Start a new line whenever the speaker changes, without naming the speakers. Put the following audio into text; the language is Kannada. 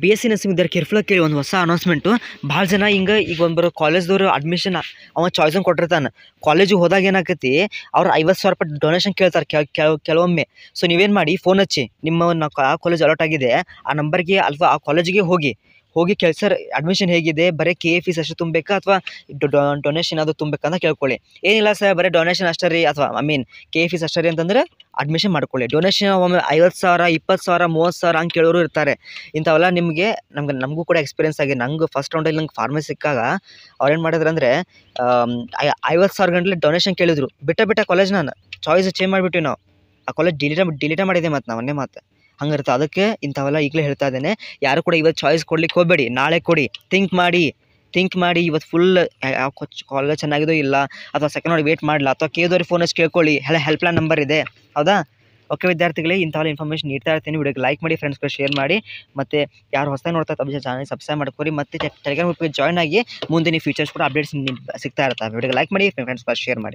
ಬಿ ಎಸ್ ಸಿ ನರ್ಸಿಂಗ್ ಇದ್ದಾರೆ ಕೇರ್ಫುಲಾಗಿ ಕೇಳಿ ಒಂದು ಹೊಸ ಅನೌನ್ಸ್ಮೆಂಟು ಭಾಳ ಜನ ಹಿಂಗೆ ಈಗ ಒಂದು ಬರೋ ಕಾಲೇಜ್ದವರು ಅಡ್ಮಿಷನ್ ಅವ ಚಾಯ್ಸನ್ ಕೊಟ್ಟಿರ್ತಾನೆ ಕಾಲೇಜಿಗೆ ಹೋದಾಗ ಏನಾಕತಿ ಅವ್ರು ಐವತ್ತು ಸಾವಿರ ರೂಪಾಯಿ ಡೊನೇಷನ್ ಕೇಳ್ತಾರೆ ಕೆಲವೊಮ್ಮೆ ಸೊ ನೀವೇನು ಮಾಡಿ ಫೋನ್ ಹಚ್ಚಿ ನಿಮ್ಮ ಕಾಲೇಜ್ ಅಲಾಟ್ ಆಗಿದೆ ಆ ನಂಬರ್ಗೆ ಅಲ್ವಾ ಆ ಕಾಲೇಜಿಗೆ ಹೋಗಿ ಹೋಗಿ ಕೆಲಸ ಅಡ್ಮಿಷನ್ ಹೇಗಿದೆ ಬರೀ ಕೆ ಎ ಫೀಸ್ ಅಷ್ಟು ತುಂಬಬೇಕಾ ಅಥವಾ ಡೊನೇಷನ್ ಅದು ತುಂಬಬೇಕಂತ ಅಂತ ಕೇಳ್ಕೊಳ್ಳಿ ಏನಿಲ್ಲ ಸರ್ ಬರೀ ಡೊನೇಷನ್ ಅಷ್ಟೇ ರೀ ಅಥವಾ ಐ ಮೀನ್ ಕೆ ಎ ಫೀಸ್ ಅಷ್ಟೇ ರೀ ಅಂತಂದರೆ ಅಡ್ಮಿಷನ್ ಮಾಡ್ಕೊಳ್ಳಿ ಡೊನೇಷನ್ ಒಮ್ಮೆ ಐವತ್ತು ಸಾವಿರ ಇಪ್ಪತ್ತು ಸಾವಿರ ಮೂವತ್ತು ಸಾವಿರ ಹಂಗೆ ಕೇಳೋರು ಇರ್ತಾರೆ ಇಂಥವೆಲ್ಲ ನಿಮಗೆ ನಮ್ಗೆ ನಮಗೂ ಕೂಡ ಎಕ್ಸ್ಪೀರಿಯನ್ಸ್ ಆಗಿದೆ ನಂಗೆ ಫಸ್ಟ್ ರೌಂಡಲ್ಲಿ ನಂಗೆ ಫಾರ್ಮಸಿ ಸಿಕ್ಕಾಗ ಅವ್ರೇನು ಮಾಡಿದ್ರು ಅಂದರೆ ಐವತ್ತು ಸಾವಿರ ಗಂಟಲೆ ಡೊನೇಷನ್ ಕೇಳಿದ್ರು ಬಿಟ್ಟ ಬಿಟ್ಟ ಕಾಲೇಜ್ ನಾನು ಚಾಯ್ಸ್ ಚೇಂಜ್ ಮಾಡಿಬಿಟ್ಟು ನಾವು ಆ ಕಾಲೇಜ್ ಡಿಲೀಟ್ ಡಿಲೀಟ ಮಾಡಿದ್ದೆ ಮತ್ತು ನಾವು ಮೊನ್ನೆ ಮಾತು ಹಂಗಿರುತ್ತೆ ಅದಕ್ಕೆ ಇಂಥವೆಲ್ಲ ಈಗಲೇ ಹೇಳ್ತಾ ಇದ್ದೇನೆ ಯಾರು ಕೂಡ ಇವತ್ತು ಚಾಯ್ಸ್ ಕೊಡ್ಲಿಕ್ಕೆ ಹೋಗಬೇಡಿ ನಾಳೆ ಕೊಡಿ ಥಿಂಕ್ ಮಾಡಿ ಥಿಂಕ್ ಮಾಡಿ ಇವತ್ತು ಫುಲ್ ಕಾಲೇಜ್ ಚೆನ್ನಾಗಿದೋ ಇಲ್ಲ ಅಥವಾ ಸೆಕೆಂಡ್ ನೋಡಿ ವೇಟ್ ಮಾಡಲ್ಲ ಅಥವಾ ಕೇಳಿದವ್ರಿಗೆ ಫೋನ್ ಹಚ್ಚಿ ಕೇಳ್ಕೊಳ್ಳಿ ಹೆಲ್ಪ್ ಹೆಲ್ಪ್ಲೈನ್ ನಂಬರ್ ಇದೆ ಹೌದಾ ಓಕೆ ವಿದ್ಯಾರ್ಥಿಗಳೇ ಇಂಥವೆಲ್ಲ ಇನ್ಫಾರ್ಮೇಷನ್ ನೀಡ್ತಾ ಇರ್ತೀನಿ ವಿಡಿಯೋಗೆ ಲೈಕ್ ಮಾಡಿ ಫ್ರೆಂಡ್ಸ್ ಕೂಡ ಶೇರ್ ಮಾಡಿ ಮತ್ತು ಯಾರು ಹೊಸ ನೋಡ್ತಾ ಅಭಿಷೇಕ ಚಾನಲ್ ಸಬ್ಸ್ಕ್ರೈಬ್ ಮಾಡ್ಕೊರಿ ಮತ್ತು ಟೆಲಿಗ್ರಾಮ್ ಗ್ರೂಪ್ಗೆ ಜಾಯ್ನ್ ಆಗಿ ಮುಂದಿನ ಫೀಚರ್ಸ್ ಕೂಡ ಅಪ್ಡೇಟ್ಸ್ ಸಿಗ್ತಾ ಇರ್ತವೆ ವಿಡಿಯೋಗೆ ಲೈಕ್ ಮಾಡಿ ಫ್ರೆಂಡ್ಸ್ಗಳು ಶೇರ್ ಮಾಡಿ